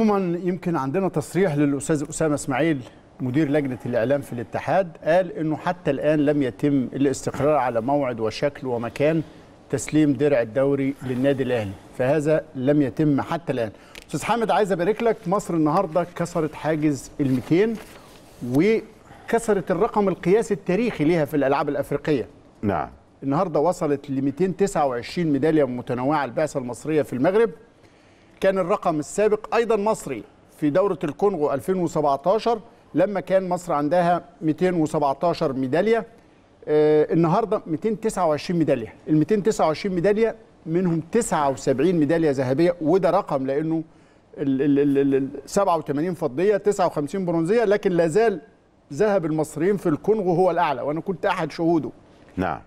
عموما يمكن عندنا تصريح للاستاذ اسامه اسماعيل مدير لجنه الاعلام في الاتحاد قال انه حتى الان لم يتم الاستقرار على موعد وشكل ومكان تسليم درع الدوري للنادي الاهلي فهذا لم يتم حتى الان استاذ حامد عايز ابارك لك مصر النهارده كسرت حاجز ال 200 وكسرت الرقم القياسي التاريخي ليها في الالعاب الافريقيه نعم النهارده وصلت ل 229 ميداليه متنوعه البعثه المصريه في المغرب كان الرقم السابق أيضا مصري في دورة الكونغو 2017 لما كان مصر عندها 217 ميدالية آه، النهاردة 229 ميدالية ال 229 ميدالية منهم 79 ميدالية ذهبية وده رقم لأنه ال 87 فضية 59 برونزية لكن لازال ذهب المصريين في الكونغو هو الأعلى وأنا كنت أحد شهوده نعم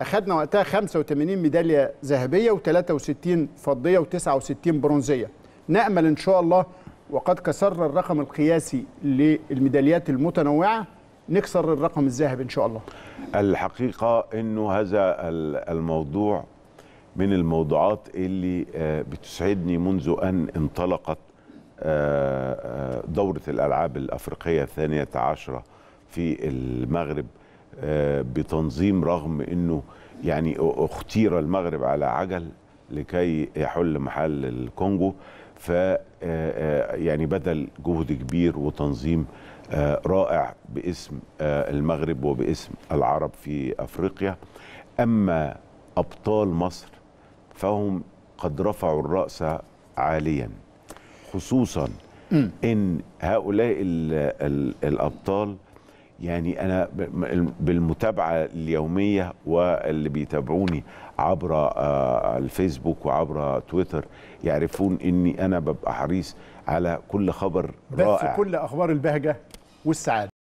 اخذنا وقتها 85 ميداليه ذهبيه و63 فضيه و69 برونزيه نامل ان شاء الله وقد كسرنا الرقم القياسي للميداليات المتنوعه نكسر الرقم الذهبي ان شاء الله الحقيقه انه هذا الموضوع من الموضوعات اللي آه، بتسعدني منذ ان انطلقت آه، آه، دوره الالعاب الافريقيه الثانيه عشره في المغرب بتنظيم رغم انه يعني اختير المغرب على عجل لكي يحل محل الكونجو ف آه، آه، يعني بذل جهد كبير وتنظيم آه، رائع باسم المغرب وباسم العرب في افريقيا اما ابطال مصر فهم قد رفعوا الراس عاليا خصوصا ان هؤلاء الابطال يعني انا بالمتابعه اليوميه واللي بيتابعوني عبر آه، الفيسبوك وعبر تويتر يعرفون اني انا ببقى حريص على كل خبر رائع بس كل اخبار البهجه والسعاده